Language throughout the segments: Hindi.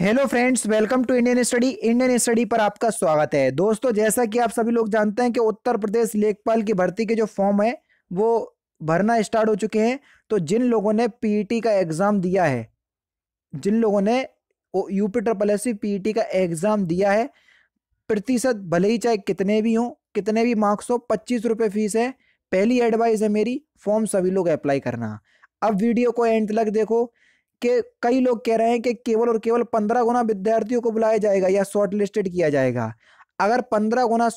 hello friends welcome to Indian study Indian study पर आपका स्वागत है दोस्तों जैसा कि आप सभी लोग जानते हैं कि उत्तर प्रदेश लेखपाल की भर्ती के जो फॉर्म है वो भरना स्टार्ट हो चुके हैं तो जिन लोगों ने पीईटी e का एग्ज़ाम दिया है जिन लोगों ने यूपी ट्रपल एस पीईटी का एग्ज़ाम दिया है प्रतिशत भले ही चाहे कितने भी हों कितने भी मार्क्स हो पच्चीस फीस है पहली एडवाइस है मेरी फॉर्म सभी लोग अप्लाई करना अब वीडियो को एंड तक देखो के कई लोग कह रहे हैं कि केवल और केवल पंद्रह गुना विद्यार्थियों को बुलाया जाएगा या शॉर्ट लिस्टेड किया जाएगा अगर पंद्रह गुना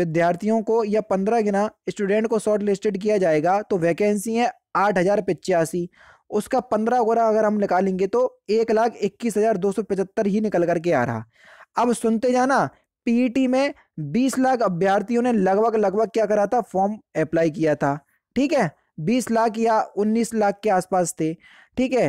विद्यार्थियों को या पंद्रह गुना स्टूडेंट को शॉर्ट लिस्टेड किया जाएगा तो वैकेंसी है आठ हज़ार पिचासी उसका पंद्रह गुना अगर हम निकालेंगे तो एक लाख इक्कीस हज़ार दो सौ पचहत्तर ही निकल करके आ रहा अब सुनते जाना पीटी में बीस लाख अभ्यर्थियों ने लगभग लगभग क्या करा था फॉर्म अप्लाई किया था ठीक है बीस लाख या उन्नीस लाख के आसपास थे ठीक है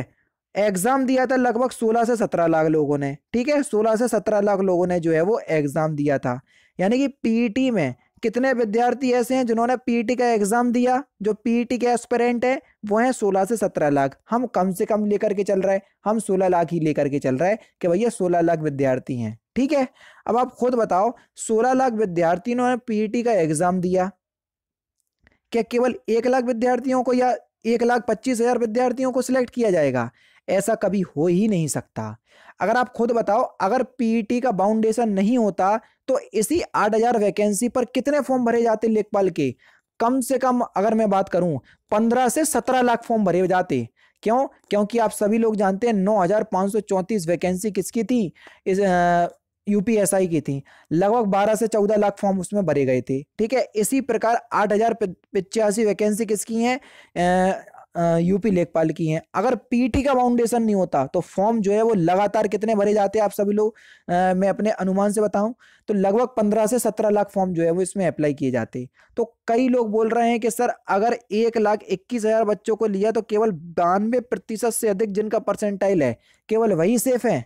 एग्जाम दिया था लगभग 16 से 17 लाख लोगों ने ठीक है 16 से 17 लाख लोगों ने जो है वो एग्जाम दिया था यानी कि पीईटी में कितने विद्यार्थी ऐसे हैं जिन्होंने पीटी का एग्जाम दिया जो पीटी के एक्सपेरेंट है वो है 16 से 17 लाख हम कम से कम लेकर के चल रहे हैं हम 16 लाख ही लेकर के चल रहे हैं कि भैया सोलह लाख विद्यार्थी हैं ठीक है अब आप खुद बताओ सोलह लाख विद्यार्थियों ने पीटी का एग्जाम दिया क्या केवल एक लाख विद्यार्थियों को या एक लाख पच्चीस हजार विद्यार्थियों को सिलेक्ट किया जाएगा ऐसा कभी हो ही नहीं सकता अगर आप खुद बताओ अगर पीईटी e का बाउंडेशन नहीं होता तो इसी आठ हजार वैकेंसी पर कितने फॉर्म भरे जाते लेखपाल के कम से कम अगर मैं बात करूं पंद्रह से सत्रह लाख फॉर्म भरे जाते क्यों क्योंकि आप सभी लोग जानते हैं नौ हजार पांच सौ चौंतीस वैकेंसी किसकी थी इस यूपीएसआई की थी लगभग 12 से 14 लाख फॉर्म उसमें भरे गए थे ठीक है इसी प्रकार आठ हजार वैकेंसी किसकी हैं यूपी लेखपाल की हैं अगर पीटी का फाउंडेशन नहीं होता तो फॉर्म जो है वो लगातार कितने भरे जाते हैं आप सभी लोग मैं अपने अनुमान से बताऊं तो लगभग पंद्रह से सत्रह लाख फॉर्म जो है वो इसमें अप्लाई किए जाते तो कई लोग बोल रहे हैं कि सर अगर एक लाख इक्कीस हज़ार बच्चों को लिया तो केवल बानवे प्रतिशत से अधिक जिनका परसेंटाइल है केवल वही सेफ है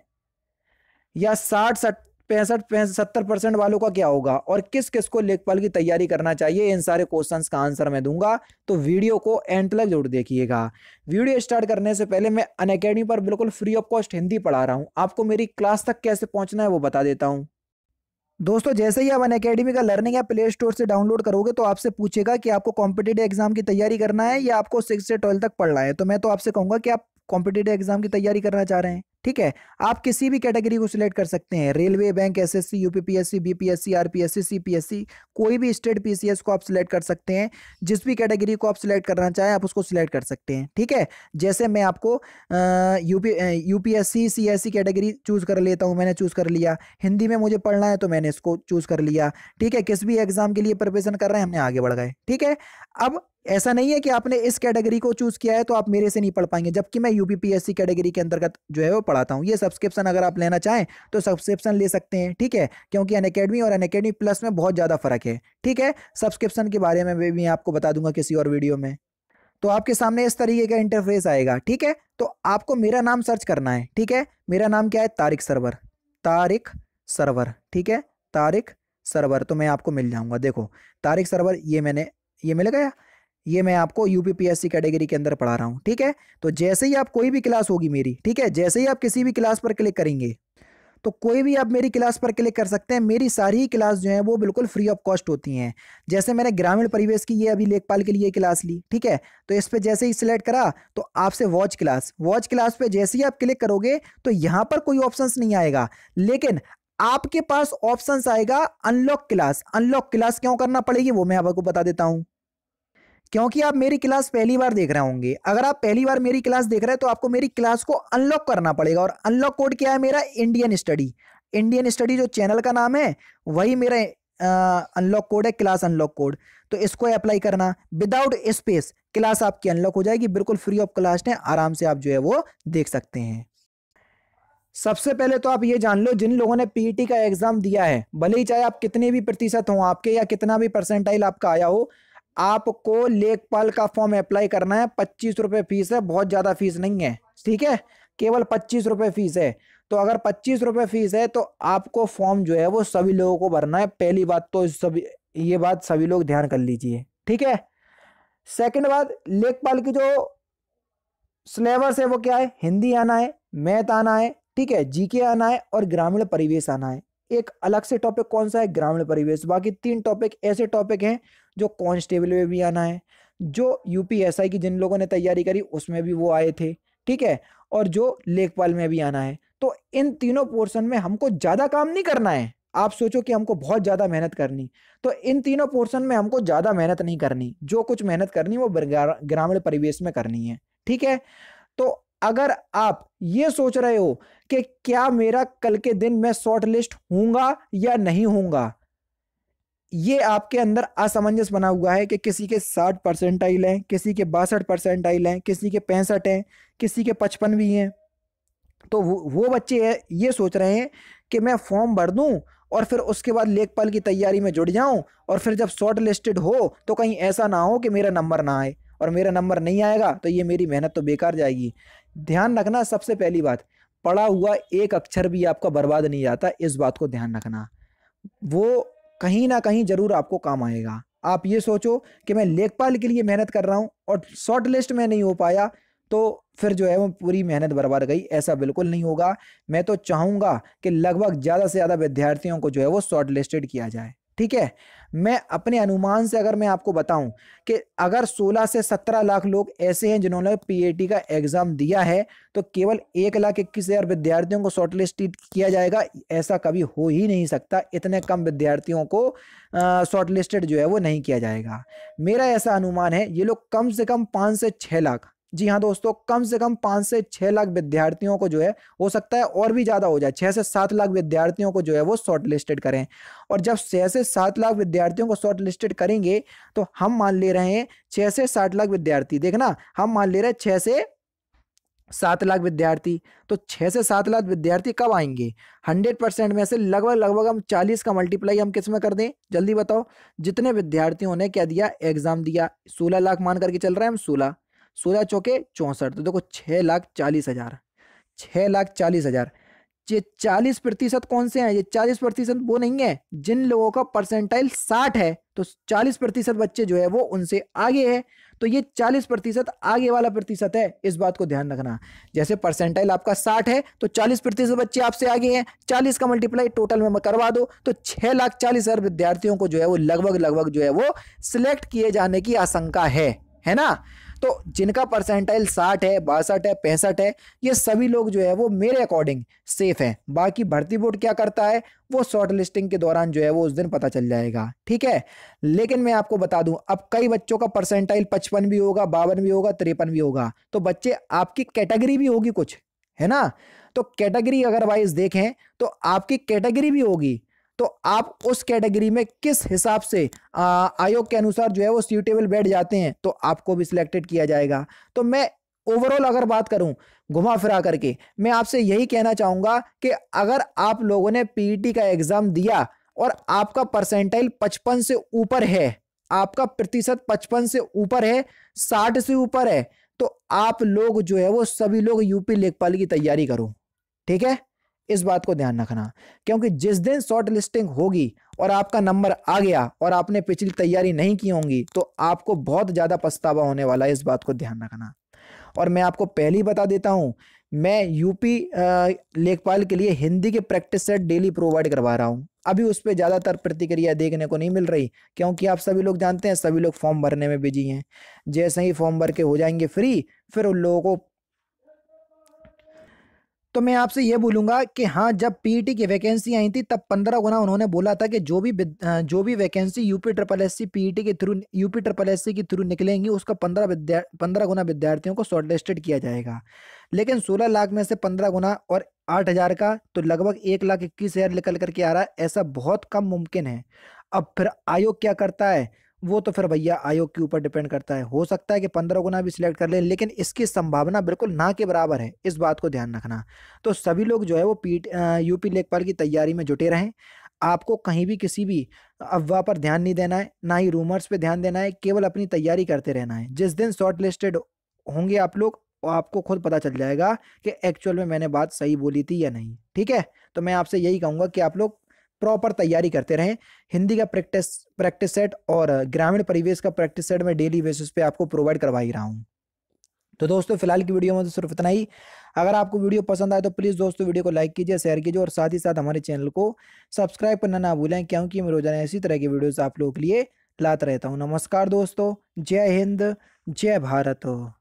या साठ पैंसठ सत्तर परसेंट वालों का क्या होगा और किस किस को लेखपाल की तैयारी करना चाहिए इन सारे क्वेश्चन का आंसर मैं दूंगा तो वीडियो को एंड तक जरूर देखिएगा वीडियो स्टार्ट करने से पहले मैं अन अकेडमी पर बिल्कुल फ्री ऑफ कॉस्ट हिंदी पढ़ा रहा हूँ आपको मेरी क्लास तक कैसे पहुँचना है वो बता देता हूँ दोस्तों जैसे ही आप अन अकेडमी का लर्निंग या प्ले स्टोर से डाउनलोड करोगे तो आपसे पूछेगा कि आपको कॉम्पिटेटिव एग्जाम की तैयारी करना है या आपको सिक्स से ट्वेल्थ तक पढ़ना है तो मैं तो आपसे कहूँगा कि आप कॉम्पिटेटिव एग्जाम की तैयारी करना चाह रहे हैं ठीक है आप किसी भी कैटेगरी को सिलेक्ट कर सकते हैं railway bank SSC UPPSC BPSC RPSC CPSC कोई भी स्टेट पीसीएस को आप सिलेक्ट कर सकते हैं जिस भी कैटेगरी को आप सिलेक्ट करना चाहें आप उसको सिलेक्ट कर सकते हैं ठीक है जैसे मैं आपको UP UPSC CSC category choose कर लेता हूँ मैंने चूज कर लिया हिंदी में मुझे पढ़ना है तो मैंने इसको चूज कर लिया ठीक है किस भी एग्जाम के लिए प्रिपरेशन कर रहे हैं हमने आगे बढ़ गए ठीक है अब ऐसा नहीं है कि आपने इस कैटेगरी को चूज किया है तो आप मेरे से नहीं पढ़ पाएंगे जबकि मैं यूपीपीएससी कैटेगरी के अंतर्गत जो है वो पढ़ाता हूँ ये सब्सक्रिप्शन अगर आप लेना चाहें तो सब्सक्रिप्शन ले सकते हैं ठीक है क्योंकि अन और अन प्लस में बहुत ज़्यादा फर्क है ठीक है सब्सक्रिप्शन के बारे में भी आपको बता दूंगा किसी और वीडियो में तो आपके सामने इस तरीके का इंटरफेस आएगा ठीक है तो आपको मेरा नाम सर्च करना है ठीक है मेरा नाम क्या है तारिक सरवर तारिक सरवर ठीक है तारिक सरवर तो मैं आपको मिल जाऊंगा देखो तारिक सरवर ये मैंने ये मिल गया ये मैं आपको यूपीपीएससी कैटेगरी के अंदर पढ़ा रहा हूँ ठीक है तो जैसे ही आप कोई भी क्लास होगी मेरी ठीक है जैसे ही आप किसी भी क्लास पर क्लिक करेंगे तो कोई भी आप मेरी क्लास पर क्लिक कर सकते हैं मेरी सारी क्लास जो है वो बिल्कुल फ्री ऑफ कॉस्ट होती हैं जैसे मैंने ग्रामीण परिवेश की ये अभी लेखपाल के लिए क्लास ली ठीक है तो इस पर जैसे ही सिलेक्ट करा तो आपसे वॉच क्लास वॉच क्लास पे जैसे ही आप क्लिक करोगे तो यहाँ पर कोई ऑप्शन नहीं आएगा लेकिन आपके पास ऑप्शन आएगा अनलॉक क्लास अनलॉक क्लास क्यों करना पड़ेगी वो मैं आपको बता देता हूँ क्योंकि आप मेरी क्लास पहली बार देख रहे होंगे अगर आप पहली बार मेरी क्लास देख रहे हैं तो आपको मेरी क्लास को अनलॉक करना पड़ेगा और अनलॉक कोड क्या है मेरा इंडियन स्टडी इंडियन स्टडी जो चैनल का नाम है वही मेरा अनलॉक कोड है क्लास अनलॉक कोड तो इसको अप्लाई करना विदाउट स्पेस क्लास आपकी अनलॉक हो जाएगी बिल्कुल फ्री ऑफ क्लास है आराम से आप जो है वो देख सकते हैं सबसे पहले तो आप ये जान लो जिन लोगों ने पीईटी e का एग्जाम दिया है भले ही चाहे आप कितने भी प्रतिशत हो आपके या कितना भी परसेंटाइल आपका आया हो आपको लेखपाल का फॉर्म अप्लाई करना है पच्चीस रुपये फीस है बहुत ज़्यादा फीस नहीं है ठीक है केवल पच्चीस रुपये फीस है तो अगर पच्चीस रुपये फीस है तो आपको फॉर्म जो है वो सभी लोगों को भरना है पहली बात तो सभी ये बात सभी लोग ध्यान कर लीजिए ठीक है सेकंड बात लेखपाल की जो सिलेबस है वो क्या है हिंदी आना है मैथ आना है ठीक है जीके आना है और ग्रामीण परिवेश आना है एक अलग से टॉपिक कौन सा है ग्रामीण परिवेश बाकी तीन टॉपिक ऐसे टॉपिक हैं जो कॉन्स्टेबल में भी आना है जो यूपीएसआई की जिन लोगों ने तैयारी करी उसमें भी वो आए थे ठीक है और जो लेखपाल में भी आना है तो इन तीनों पोर्शन में हमको ज़्यादा काम नहीं करना है आप सोचो कि हमको बहुत ज़्यादा मेहनत करनी तो इन तीनों पोर्शन में हमको ज़्यादा मेहनत नहीं करनी जो कुछ मेहनत करनी वो ग्रामीण परिवेश में करनी है ठीक है तो अगर आप ये सोच रहे हो कि क्या मेरा कल के दिन मैं शॉर्ट लिस्ट हूंगा या नहीं हूंगा ये आपके अंदर असमंजस बना हुआ है कि किसी के साठ परसेंटाइल हैं किसी के बासठ परसेंटाइल हैं किसी के पैंसठ हैं किसी के पचपन भी हैं तो वो वो बच्चे ये सोच रहे हैं कि मैं फॉर्म भर दूँ और फिर उसके बाद लेखपाल की तैयारी में जुड़ जाऊं और फिर जब शॉर्ट लिस्टेड हो तो कहीं ऐसा ना हो कि मेरा नंबर ना आए और मेरा नंबर नहीं आएगा तो ये मेरी मेहनत तो बेकार जाएगी ध्यान रखना सबसे पहली बात पढ़ा हुआ एक अक्षर भी आपका बर्बाद नहीं जाता इस बात को ध्यान रखना वो कहीं ना कहीं जरूर आपको काम आएगा आप ये सोचो कि मैं लेखपाल के लिए मेहनत कर रहा हूँ और शॉर्ट लिस्ट में नहीं हो पाया तो फिर जो है वो पूरी मेहनत बर्बाद गई ऐसा बिल्कुल नहीं होगा मैं तो चाहूँगा कि लगभग ज़्यादा से ज़्यादा विद्यार्थियों को जो है वो शॉर्ट लिस्टेड किया जाए ठीक है मैं अपने अनुमान से अगर मैं आपको बताऊं कि अगर 16 से 17 लाख लोग ऐसे हैं जिन्होंने पीएटी का एग्जाम दिया है तो केवल एक लाख इक्कीस हजार विद्यार्थियों को शॉर्टलिस्ट किया जाएगा ऐसा कभी हो ही नहीं सकता इतने कम विद्यार्थियों को शॉर्टलिस्टेड जो है वो नहीं किया जाएगा मेरा ऐसा अनुमान है ये लोग कम से कम पाँच से छः लाख जी हाँ दोस्तों कम से कम पाँच से छः लाख विद्यार्थियों को जो है हो सकता है और भी ज़्यादा हो जाए छः से सात लाख विद्यार्थियों को जो है वो शॉर्ट लिस्टेड करें और जब छः से सात लाख विद्यार्थियों को शॉर्ट लिस्टेड करेंगे तो हम मान ले रहे हैं छः से सात लाख विद्यार्थी देखना हम मान ले रहे हैं छः से सात लाख विद्यार्थी तो छः से सात लाख विद्यार्थी कब आएंगे हंड्रेड परसेंट में से लगभग लगभग हम चालीस का मल्टीप्लाई हम किस में कर दें जल्दी बताओ जितने विद्यार्थियों ने क्या दिया एग्ज़ाम दिया सोलह लाख मान करके चल रहा है हम सोलह सोलह चौके चौंसठ तो देखो छः लाख चालीस हज़ार छः लाख चालीस हज़ार ये चालीस प्रतिशत कौन से हैं ये चालीस प्रतिशत वो नहीं है जिन लोगों का परसेंटाइल साठ है तो चालीस प्रतिशत बच्चे जो है वो उनसे आगे है तो ये चालीस प्रतिशत आगे वाला प्रतिशत है इस बात को ध्यान रखना जैसे परसेंटाइल आपका साठ है तो चालीस प्रतिशत बच्चे आपसे आगे हैं चालीस का मल्टीप्लाई टोटल में करवा दो तो छह लाख चालीस हजार विद्यार्थियों को जो है वो लगभग लगभग जो है वो सिलेक्ट किए जाने की आशंका है है ना तो जिनका परसेंटाइल साठ है बासठ है पैंसठ है ये सभी लोग जो है वो मेरे अकॉर्डिंग सेफ हैं बाकी भर्ती बोर्ड क्या करता है वो शॉर्ट लिस्टिंग के दौरान जो है वो उस दिन पता चल जाएगा ठीक है लेकिन मैं आपको बता दूं अब कई बच्चों का परसेंटाइल पचपन भी होगा बावन भी होगा तिरपन भी होगा तो बच्चे आपकी कैटेगरी भी होगी कुछ है ना तो कैटेगरी अगर वाइज देखें तो आपकी कैटेगरी भी होगी तो आप उस कैटेगरी में किस हिसाब से आयोग के अनुसार जो है वो सूटेबल बैठ जाते हैं तो आपको भी सिलेक्टेड किया जाएगा तो मैं ओवरऑल अगर बात करूं घुमा फिरा करके मैं आपसे यही कहना चाहूंगा कि अगर आप लोगों ने पीईटी e का एग्जाम दिया और आपका परसेंटाइल पचपन से ऊपर है आपका प्रतिशत पचपन से ऊपर है साठ से ऊपर है तो आप लोग जो है वो सभी लोग यूपी लेखपाल की तैयारी करो ठीक है इस बात को ध्यान रखना क्योंकि जिस दिन शॉर्ट लिस्टिंग होगी और आपका नंबर आ गया और आपने पिछली तैयारी नहीं की होंगी तो आपको बहुत ज़्यादा पछतावा होने वाला है इस बात को ध्यान रखना और मैं आपको पहले ही बता देता हूँ मैं यूपी लेखपाल के लिए हिंदी के प्रैक्टिस सेट डेली प्रोवाइड करवा रहा हूँ अभी उस पर ज़्यादातर प्रतिक्रिया देखने को नहीं मिल रही क्योंकि आप सभी लोग जानते हैं सभी लोग फॉर्म भरने में बिजी हैं जैसे ही फॉर्म भर के हो जाएंगे फ्री फिर उन लोगों को तो मैं आपसे ये बोलूँगा कि हाँ जब पीटी e की वैकेंसी आई थी तब पंद्रह गुना उन्होंने बोला था कि जो भी जो भी vacancy UP triple S C PET के through UP triple S C के थ्रू निकलेंगी उसका पंद्रह विद्या पंद्रह गुना विद्यार्थियों को शॉर्टलिस्टेड किया जाएगा लेकिन सोलह लाख में से पंद्रह गुना और आठ हज़ार का तो लगभग एक लाख इक्कीस हज़ार निकल करके आ रहा है ऐसा बहुत कम मुमकिन है अब फिर आयोग क्या करता है वो तो फिर भैया आयोग के ऊपर डिपेंड करता है हो सकता है कि पंद्रह गुना भी सिलेक्ट कर ले, लेकिन इसकी संभावना बिल्कुल ना के बराबर है इस बात को ध्यान रखना तो सभी लोग जो है वो पी यूपी लेखपाल की तैयारी में जुटे रहें आपको कहीं भी किसी भी अफवाह पर ध्यान नहीं देना है ना ही रूमर्स पर ध्यान देना है केवल अपनी तैयारी करते रहना है जिस दिन शॉर्ट लिस्टेड होंगे आप लोग और आपको खुद पता चल जाएगा कि एक्चुअल में मैंने बात सही बोली थी या नहीं ठीक है तो मैं आपसे यही कहूँगा कि आप लोग प्रॉपर तैयारी करते रहें हिंदी का प्रैक्टिस प्रैक्टिस सेट और ग्रामीण परिवेश का प्रैक्टिस सेट मैं डेली बेसिस पे आपको प्रोवाइड करवा ही रहा हूँ तो दोस्तों फिलहाल की वीडियो में तो सिर्फ इतना ही अगर आपको वीडियो पसंद आए तो प्लीज़ दोस्तों वीडियो को लाइक कीजिए शेयर कीजिए और साथ ही साथ हमारे चैनल को सब्सक्राइब करना ना भूलें क्योंकि मैं रोजाना इसी तरह की वीडियोज़ आप लोगों के लिए लाता रहता हूँ नमस्कार दोस्तों जय हिंद जय भारत